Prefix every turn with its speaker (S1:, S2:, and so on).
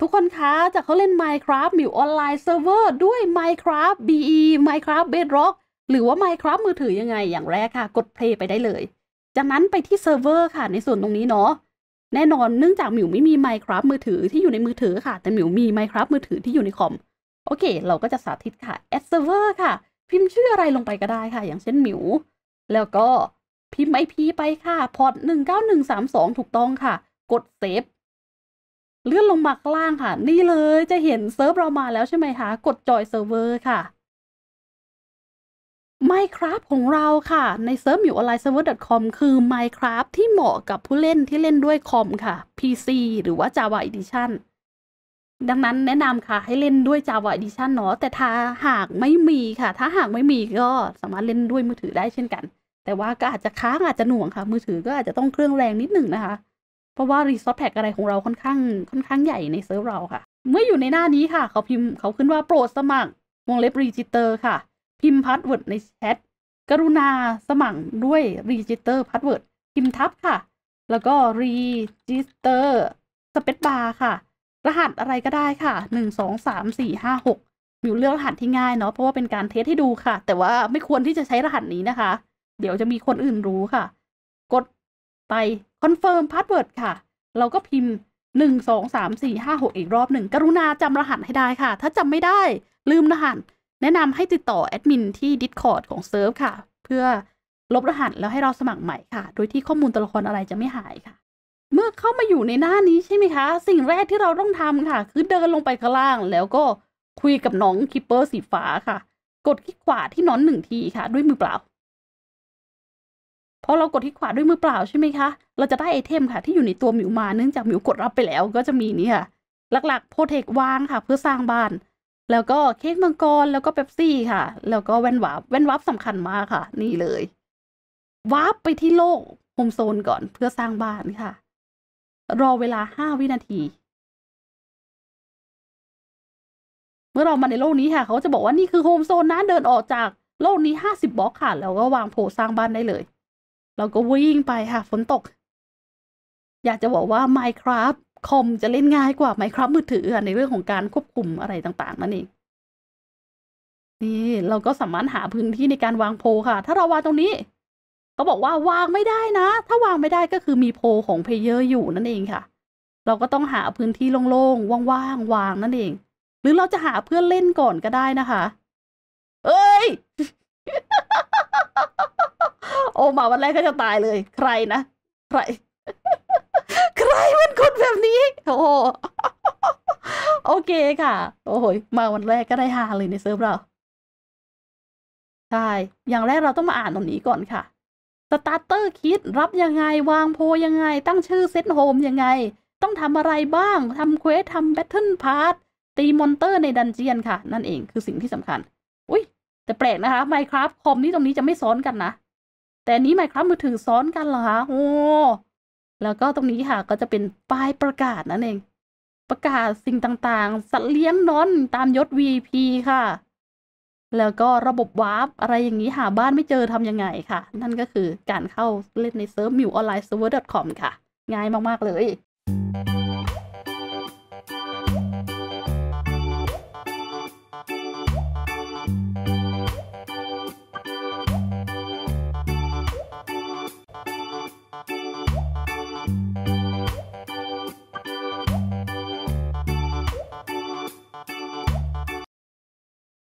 S1: ทุกคนคะจะเขาเล่น Minecraft มิวออนไลน์เซิร์ฟเวอร์ด้วย Minecraft BE Minecraft Bedrock หรือว่า Minecraft มือถือยังไงอย่างแรกค่ะ กด play ไปได้เลย จากนั้นไปที่เซิร์ฟเวอร์ค่ะ ในส่วนตรงนี้เนาะแน่นอน เนื่องจากมิวไม่มี Minecraft มือถือที่อยู่ในมือถือค่ะ แต่มิวมี Minecraft มือถือที่อยู่ในคอม โอเค เราก็จะสาธิตค่ะ add server ค่ะ พิมพ์ชื่ออะไรลงไปก็ได้ค่ะ อย่างเช่นหมิวแล้วก็พิมพ์ IP ไปค่ะพอร์ต1913 2 ถูกต้องค่ะ กดเซฟเลื่อนลงมากล่างค่ะ นี่เลยจะเห็นเซิร์ฟเรามาแล้วใช่ไหมคะ กดจอยเซิร์ฟเวอร์ค่ะไม n e c r a f t ของเราค่ะ ในเซิร์ฟอยู่ออนไลน์เซิร์ฟเวอร์ .com คือ Minecraft ที่เหมาะกับผู้เล่นที่เล่นด้วยคอมค่ะ PC หรือว่า Java Edition ดังนั้นแนะนำค่ะ ให้เล่นด้วย Java Edition เนาะ แต่ถ้าหากไม่มีค่ะ ถ้าหากไม่มีก็สามารถเล่นด้วยมือถือได้เช่นกัน แต่ว่าก็อาจจะค้างอาจจะหน่วงค่ะ มือถือก็อาจจะต้องเครื่องแรงนิดหนึ่งนะคะเพราะว่ารีซอสแพ็กอะไรของเราค่อนข้างค่อนข้างใหญ่ในเซิร์ฟเราค่ะ เมื่ออยู่ในหน้านี้ค่ะเขาพิมพ์เขาขึ้นว่าโปรดสมัครวงเล็บรีจิเตอร์ค่ะ พิมพ์พาสเวิร์ดในแชท กรุณาสมัครด้วยรีจิเตอร์พาสเวิร์ดพิมพ์ทับค่ะ แล้วก็รีจิเตอร์สเปซบาร์ค่ะ รหัสอะไรก็ได้ค่ะหนึ่งสองสามสี่ห้าหกมิวเลือกรหัสที่ง่ายเนาะเพราะว่าเป็นการเทสให้ดูค่ะ แต่ว่าไม่ควรที่จะใช้รหัสนี้นะคะ เดี๋ยวจะมีคนอื่นรู้ค่ะ กดไปคอนเฟิร์มพาสเวิร์ดค่ะ เราก็พิมพ์หนึ่งสอีกรอบหนึ่งกรุณาจำรหัสให้ได้ค่ะ ถ้าจำไม่ได้ลืมรหัส แนะนำให้ติดต่อแอดมินที่ Discord ของเซิร์ฟค่ะ เพื่อลบรหัสแล้วให้เราสมัครใหม่ค่ะ โดยที่ข้อมูลตัวละครอะไรจะไม่หายค่ะ เมื่อเข้ามาอยู่ในหน้านี้ใช่ไหมคะ สิ่งแรกที่เราต้องทำค่ะ คือเดินลงไปข้างล่าง แล้วก็คุยกับน้องคิปเปอร์สีฟ้าค่ะกดคลิกขวาที่น้องหนึ่งทีค่ะ ด้วยมือเปล่าพอเรากดที่ขวาด้วยมือเปล่าใช่ไหมคะ เราจะได้ไอเทมค่ะ ที่อยู่ในตัวหมิวมา เนื่องจากหมิวกดรับไปแล้วก็จะมีนี่ค่ะ หลัก ๆ โพเทควางค่ะ เพื่อสร้างบ้าน แล้วก็เค้กมังกร แล้วก็เป๊ปซี่ค่ะ แล้วก็แว่นวับ แว่นวับสำคัญมากค่ะ นี่เลยวาร์ปไปที่โลก โฮมโซนก่อนเพื่อสร้างบ้านค่ะ รอเวลาห้าวินาที เมื่อเรามาในโลกนี้ค่ะ เขาจะบอกว่านี่คือโฮมโซนนะเดินออกจากโลกนี้ห้าสิบบล็อกค่ะ แล้วก็วางโผสร้างบ้านได้เลยเราก็วิ่งไปค่ะฝนตกอยากจะบอกว่า Minecraft คอมจะเล่นง่ายกว่า Minecraft มือถือในเรื่องของการควบคุมอะไรต่างๆ นั่นเอง นี่เราก็สามารถหาพื้นที่ในการวางโพค่ะ ถ้าเราวางตรงนี้เขาบอกว่าวางไม่ได้นะถ้าวางไม่ได้ก็คือมีโพของเพลเยอร์อยู่นั่นเองค่ะ เราก็ต้องหาพื้นที่โล่งๆว่างๆวางนั่นเอง หรือเราจะหาเพื่อนเล่นก่อนก็ได้นะคะ เอ้ยโอ้ มาวันแรกก็จะตายเลย ใครนะ ใคร ใครเป็นคนแบบนี้โอ้โอเคค่ะ โอ้โหมาวันแรกก็ได้ฮาเลยในเซิร์ฟเราใช่อย่างแรกเราต้องมาอ่านตรงนี้ก่อนค่ะสตาร์เตอร์คิดรับยังไงวางโพยังไง ตั้งชื่อเซตโฮมยังไง ต้องทำอะไรบ้างทำเควสทำแบทเทิลพาร์ตตีมอนเตอร์ในดันเจียนค่ะ นั่นเองคือสิ่งที่สำคัญ อุ้ยแต่แปลกนะคะ Minecraft คอมนี้ตรงนี้จะไม่ซ้อนกันนะแต่นี้หมายครมือถือซ้อนกันเหรอคะโอ้ แล้วก็ตรงนี้ค่ะ ก็จะเป็นป้ายประกาศนั่นเอง ประกาศสิ่งต่างๆสัตว์เลี้ยงนอนตามยศ VP ค่ะ แล้วก็ระบบวาร์ปอะไรอย่างนี้หาบ้านไม่เจอทำยังไงค่ะ นั่นก็คือการเข้าเล่นในเซิร์ฟมิวออนไลน์เซิร์ฟเวอร์ดอทคอมค่ะ ง่ายมากๆเลย